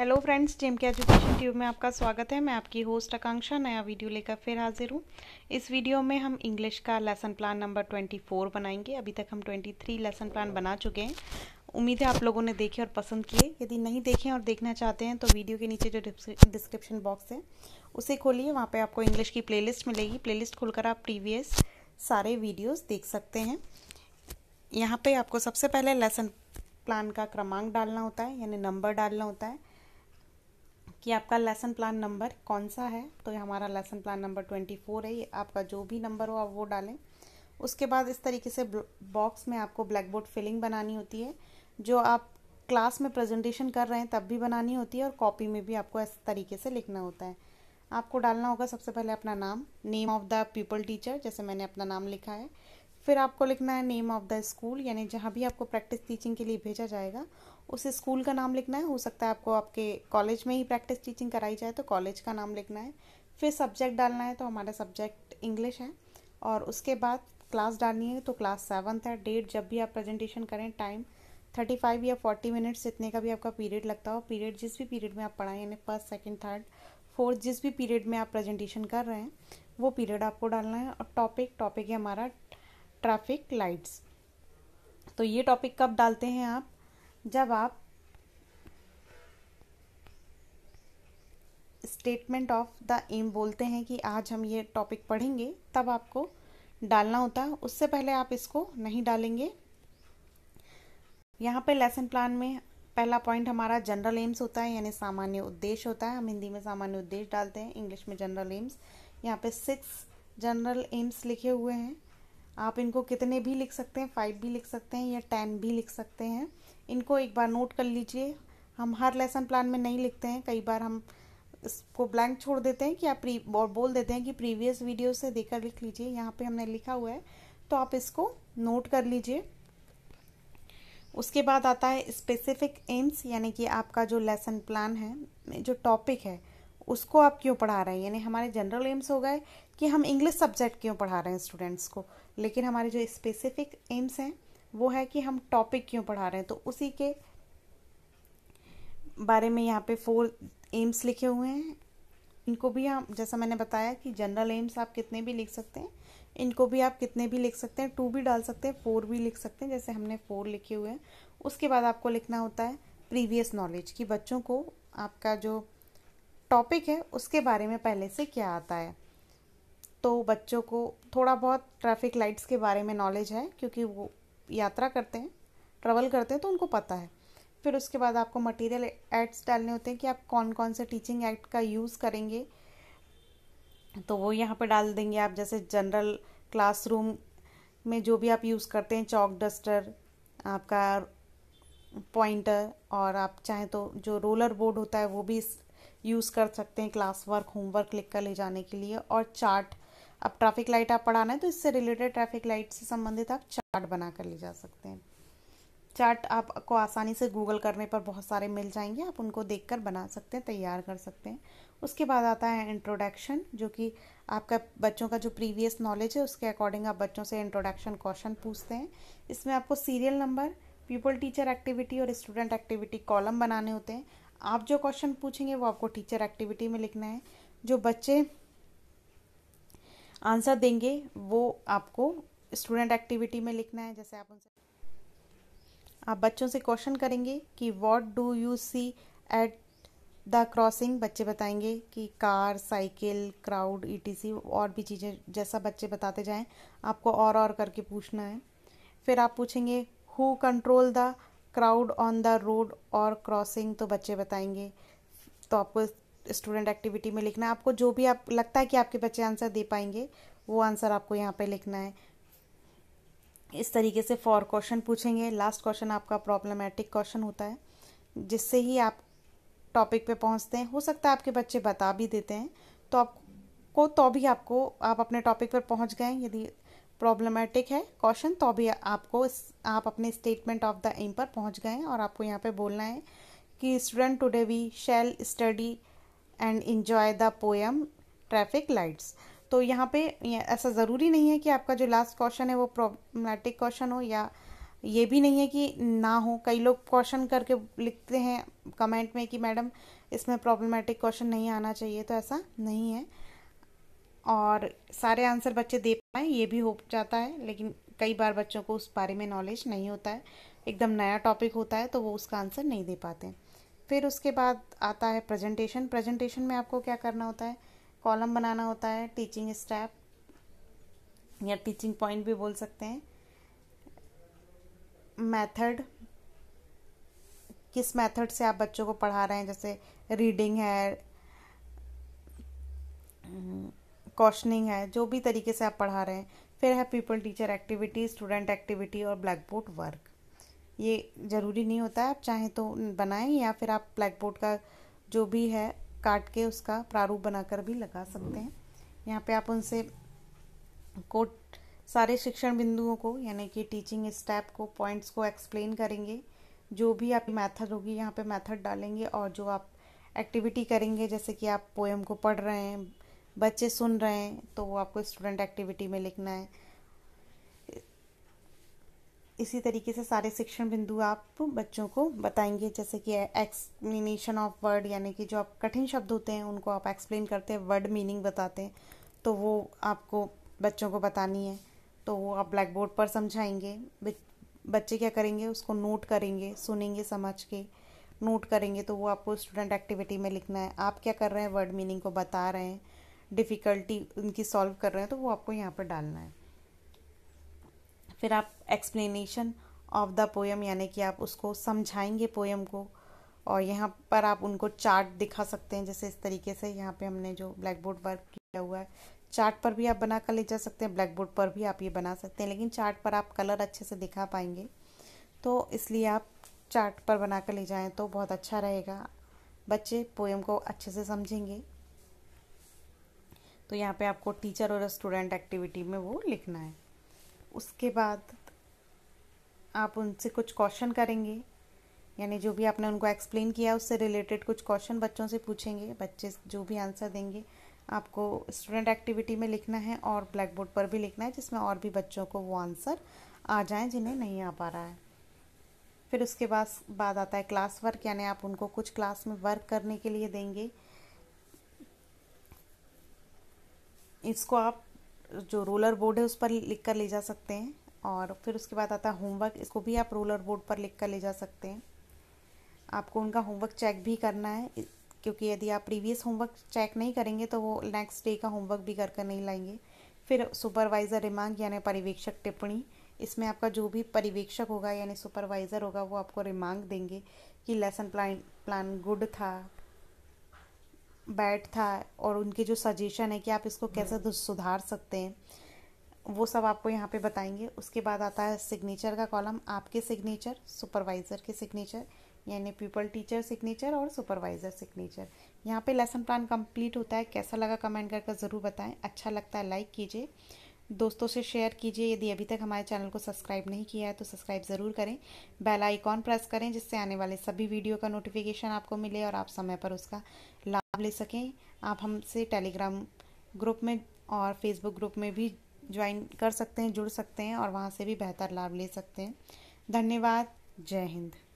Hello friends Gem के education tube में आपका स्वागत है मैं आपकी होस्ट आकांक्षा नया वीडियो लेकर फिर हाजिर हूँ इस वीडियो में हम इंग्लिश का लेसन प्लान नंबर 24 बनाएंगे अभी तक हम 23 लेसन प्लान बना चुके हैं उम्मीद है आप लोगों ने देखे और पसंद किए यदि नहीं देखे और देखना चाहते हैं तो वीडियो के नीचे जो डिस्क्रिप्शन बॉक्स है उसे खोलिए वहाँ पर आपको इंग्लिश की प्ले मिलेगी प्ले खोलकर आप प्रीवियस सारे वीडियोज़ देख सकते हैं यहाँ पर आपको सबसे पहले लेसन प्लान का क्रमांक डालना होता है यानी नंबर डालना होता है कि आपका लेसन प्लान नंबर कौन सा है तो हमारा lesson plan number twenty four है ये आपका जो भी नंबर हो आप वो डालें उसके बाद इस तरीके से बॉक्स में आपको ब्लैक बोर्ड फिलिंग बनानी होती है जो आप क्लास में प्रेजेंटेशन कर रहे हैं तब भी बनानी होती है और कॉपी में भी आपको इस तरीके से लिखना होता है आपको डालना होगा सबसे पहले अपना नाम name of the pupil teacher जैसे मैंने अपना नाम लिखा है फिर आपको लिखना है नेम ऑफ द स्कूल यानी जहाँ भी आपको प्रैक्टिस टीचिंग के लिए भेजा जाएगा उस स्कूल का नाम लिखना है हो सकता है आपको आपके कॉलेज में ही प्रैक्टिस टीचिंग कराई जाए तो कॉलेज का नाम लिखना है फिर सब्जेक्ट डालना है तो हमारा सब्जेक्ट इंग्लिश है और उसके बाद क्लास डालनी है तो क्लास सेवन्थ है डेट जब भी आप प्रेजेंटेशन करें टाइम थर्टी फाइव या फोर्टी मिनट्स इतने का भी आपका पीरियड लगता हो पीरियड जिस भी पीरियड में आप पढ़ाएं यानी फर्स्ट सेकेंड थर्ड फोर्थ जिस भी पीरियड में आप प्रेजेंटेशन कर रहे हैं वो पीरियड आपको डालना है और टॉपिक टॉपिक है हमारा ट्रैफिक लाइट्स तो ये टॉपिक कब डालते हैं आप जब आप स्टेटमेंट ऑफ द एम बोलते हैं कि आज हम ये टॉपिक पढ़ेंगे तब आपको डालना होता है उससे पहले आप इसको नहीं डालेंगे यहाँ पे लेसन प्लान में पहला पॉइंट हमारा जनरल एम्स होता है यानी सामान्य उद्देश्य होता है हम हिंदी में सामान्य उद्देश्य डालते हैं इंग्लिश में जनरल एम्स यहाँ पे सिक्स जनरल एम्स लिखे हुए हैं आप इनको कितने भी लिख सकते हैं फाइव भी लिख सकते हैं या टेन भी लिख सकते हैं इनको एक बार नोट कर लीजिए हम हर लेसन प्लान में नहीं लिखते हैं कई बार हम इसको ब्लैंक छोड़ देते हैं कि आप प्री और बोल देते हैं कि प्रीवियस वीडियो से देकर लिख लीजिए यहाँ पे हमने लिखा हुआ है तो आप इसको नोट कर लीजिए उसके बाद आता है स्पेसिफिक एम्स यानी कि आपका जो लेसन प्लान है जो टॉपिक है उसको आप क्यों पढ़ा रहे हैं यानी हमारे जनरल एम्स हो गए कि हम इंग्लिश सब्जेक्ट क्यों पढ़ा रहे हैं स्टूडेंट्स को लेकिन हमारे जो स्पेसिफिक एम्स हैं वो है कि हम टॉपिक क्यों पढ़ा रहे हैं तो उसी के बारे में यहाँ पे फोर एम्स लिखे हुए हैं इनको भी हम जैसा मैंने बताया कि जनरल एम्स आप कितने भी लिख सकते हैं इनको भी आप कितने भी लिख सकते हैं टू भी डाल सकते हैं फोर भी लिख सकते हैं जैसे हमने फोर लिखे हुए हैं उसके बाद आपको लिखना होता है प्रीवियस नॉलेज कि बच्चों को आपका जो टॉपिक है उसके बारे में पहले से क्या आता है तो बच्चों को थोड़ा बहुत ट्रैफिक लाइट्स के बारे में नॉलेज है क्योंकि वो यात्रा करते हैं ट्रेवल करते हैं तो उनको पता है फिर उसके बाद आपको मटेरियल एड्स डालने होते हैं कि आप कौन कौन से टीचिंग एक्ट का यूज़ करेंगे तो वो यहाँ पर डाल देंगे आप जैसे जनरल क्लासरूम में जो भी आप यूज़ करते हैं चॉक डस्टर आपका पॉइंटर और आप चाहें तो जो रोलर बोर्ड होता है वो भी यूज़ कर सकते हैं क्लास वर्क होमवर्क लिख कर ले जाने के लिए और चार्ट अब ट्रैफिक लाइट आप पढ़ाना है तो इससे रिलेटेड ट्रैफिक लाइट से संबंधित आप चार्ट बना कर ले जा सकते हैं चार्ट आपको आसानी से गूगल करने पर बहुत सारे मिल जाएंगे आप उनको कर बना सकते हैं तैयार कर सकते हैं उसके बाद आता है इंट्रोडक्शन जो कि आपका बच्चों का जो प्रीवियस नॉलेज है उसके अकॉर्डिंग आप बच्चों से इंट्रोडक्शन क्वेश्चन पूछते हैं इसमें आपको serial number pupil teacher activity और स्टूडेंट एक्टिविटी कॉलम बनाने होते हैं आप जो क्वेश्चन पूछेंगे वो आपको टीचर एक्टिविटी में लिखना है जो बच्चे आंसर देंगे वो आपको स्टूडेंट एक्टिविटी में लिखना है जैसे आप उनसे आप बच्चों से क्वेश्चन करेंगे कि what do you see at the crossing बच्चे बताएंगे कि कार साइकिल क्राउड ईटीसी और भी चीज़ें जैसा बच्चे बताते जाएं आपको और और करके पूछना है फिर आप पूछेंगे who control the crowd on the road और क्रॉसिंग तो बच्चे बताएंगे तो आपको स्टूडेंट एक्टिविटी में लिखना है आपको जो भी आप लगता है कि आपके बच्चे आंसर दे पाएंगे वो आंसर आपको यहाँ पे लिखना है इस तरीके से फॉर क्वेश्चन पूछेंगे लास्ट क्वेश्चन आपका प्रॉब्लमेटिक क्वेश्चन होता है जिससे ही आप टॉपिक पे पहुँचते हैं हो सकता है आपके बच्चे बता भी देते हैं तो आपको तो भी आपको आप अपने टॉपिक पर पहुँच गए यदि प्रॉब्लमेटिक है क्वेश्चन तो भी आपको आप अपने स्टेटमेंट ऑफ द एम पर पहुँच गए और आपको यहाँ पर बोलना है कि student today we shall study and enjoy the poem traffic lights तो यहाँ पे ऐसा ज़रूरी नहीं है कि आपका जो लास्ट क्वेश्चन है वो प्रॉब्लमेटिक क्वेश्चन हो या ये भी नहीं है कि ना हो कई लोग क्वेश्चन करके लिखते हैं कमेंट में कि मैडम इसमें प्रॉब्लमेटिक क्वेश्चन नहीं आना चाहिए तो ऐसा नहीं है और सारे आंसर बच्चे दे पाए ये भी हो जाता है लेकिन कई बार बच्चों को उस बारे में नॉलेज नहीं होता है एकदम नया टॉपिक होता है तो वो उसका आंसर नहीं दे पाते फिर उसके बाद आता है प्रेजेंटेशन प्रेजेंटेशन में आपको क्या करना होता है कॉलम बनाना होता है टीचिंग स्टेप या टीचिंग पॉइंट भी बोल सकते हैं मेथड किस मेथड से आप बच्चों को पढ़ा रहे हैं जैसे रीडिंग है क्वेश्चनिंग है जो भी तरीके से आप पढ़ा रहे हैं फिर है pupil teacher activity student activity और ब्लैक बोर्ड वर्क ये ज़रूरी नहीं होता है आप चाहें तो बनाएं या फिर आप ब्लैक बोर्ड का जो भी है काट के उसका प्रारूप बनाकर भी लगा सकते हैं यहाँ पे आप उनसे कोट सारे शिक्षण बिंदुओं को यानी कि टीचिंग स्टेप को पॉइंट्स को एक्सप्लेन करेंगे जो भी आपकी मैथड होगी यहाँ पे मैथड डालेंगे और जो आप एक्टिविटी करेंगे जैसे कि आप पोएम को पढ़ रहे हैं बच्चे सुन रहे हैं तो वो आपको स्टूडेंट एक्टिविटी में लिखना है इसी तरीके से सारे शिक्षण बिंदु आप बच्चों को बताएंगे जैसे कि एक्सप्लेनेशन ऑफ वर्ड यानी कि जो आप कठिन शब्द होते हैं उनको आप एक्सप्लेन करते हैं वर्ड मीनिंग बताते हैं तो वो आपको बच्चों को बतानी है तो वो आप ब्लैक बोर्ड पर समझाएंगे बच्चे क्या करेंगे उसको नोट करेंगे सुनेंगे समझ के नोट करेंगे तो वो आपको स्टूडेंट एक्टिविटी में लिखना है आप क्या कर रहे हैं वर्ड मीनिंग को बता रहे हैं डिफ़िकल्टी उनकी सॉल्व कर रहे हैं तो वो आपको यहाँ पर डालना है फिर आप एक्सप्लेनेशन ऑफ द पोएम यानी कि आप उसको समझाएंगे पोएम को और यहाँ पर आप उनको चार्ट दिखा सकते हैं जैसे इस तरीके से यहाँ पे हमने जो ब्लैक बोर्ड वर्क किया हुआ है चार्ट पर भी आप बना कर ले जा सकते हैं ब्लैक बोर्ड पर भी आप ये बना सकते हैं लेकिन चार्ट पर आप कलर अच्छे से दिखा पाएंगे तो इसलिए आप चार्ट पर बना कर ले जाएं तो बहुत अच्छा रहेगा बच्चे पोएम को अच्छे से समझेंगे तो यहाँ पे आपको टीचर और स्टूडेंट एक्टिविटी में वो लिखना है उसके बाद आप उनसे कुछ क्वेश्चन करेंगे यानी जो भी आपने उनको एक्सप्लेन किया उससे रिलेटेड कुछ क्वेश्चन बच्चों से पूछेंगे बच्चे जो भी आंसर देंगे आपको स्टूडेंट एक्टिविटी में लिखना है और ब्लैक बोर्ड पर भी लिखना है जिसमें और भी बच्चों को वो आंसर आ जाए जिन्हें नहीं आ पा रहा है फिर उसके बाद बाद आता है क्लास वर्क यानी आप उनको कुछ क्लास में वर्क करने के लिए देंगे इसको आप जो रोलर बोर्ड है उस पर लिख कर ले जा सकते हैं और फिर उसके बाद आता है होमवर्क इसको भी आप रोलर बोर्ड पर लिख कर ले जा सकते हैं आपको उनका होमवर्क चेक भी करना है क्योंकि यदि आप प्रीवियस होमवर्क चेक नहीं करेंगे तो वो नेक्स्ट डे का होमवर्क भी कर कर नहीं लाएंगे फिर सुपरवाइज़र रिमार्क यानी परिवेक्षक टिप्पणी इसमें आपका जो भी परिवेक्षक होगा यानी सुपरवाइज़र होगा वो आपको रिमार्क देंगे कि लेसन प्लान प्लान गुड था बैठ था और उनके जो सजेशन है कि आप इसको कैसे hmm. सुधार सकते हैं वो सब आपको यहाँ पे बताएंगे उसके बाद आता है सिग्नेचर का कॉलम आपके सिग्नेचर सुपरवाइज़र के सिग्नेचर यानी पीपल टीचर सिग्नेचर और सुपरवाइज़र सिग्नेचर यहाँ पे लेसन प्लान कंप्लीट होता है कैसा लगा कमेंट करके ज़रूर बताएं अच्छा लगता है लाइक कीजिए दोस्तों से शेयर कीजिए यदि अभी तक हमारे चैनल को सब्सक्राइब नहीं किया है तो सब्सक्राइब ज़रूर करें बेल आइकॉन प्रेस करें जिससे आने वाले सभी वीडियो का नोटिफिकेशन आपको मिले और आप समय पर उसका लाभ ले सकें आप हमसे टेलीग्राम ग्रुप में और फेसबुक ग्रुप में भी ज्वाइन कर सकते हैं जुड़ सकते हैं और वहाँ से भी बेहतर लाभ ले सकते हैं धन्यवाद जय हिंद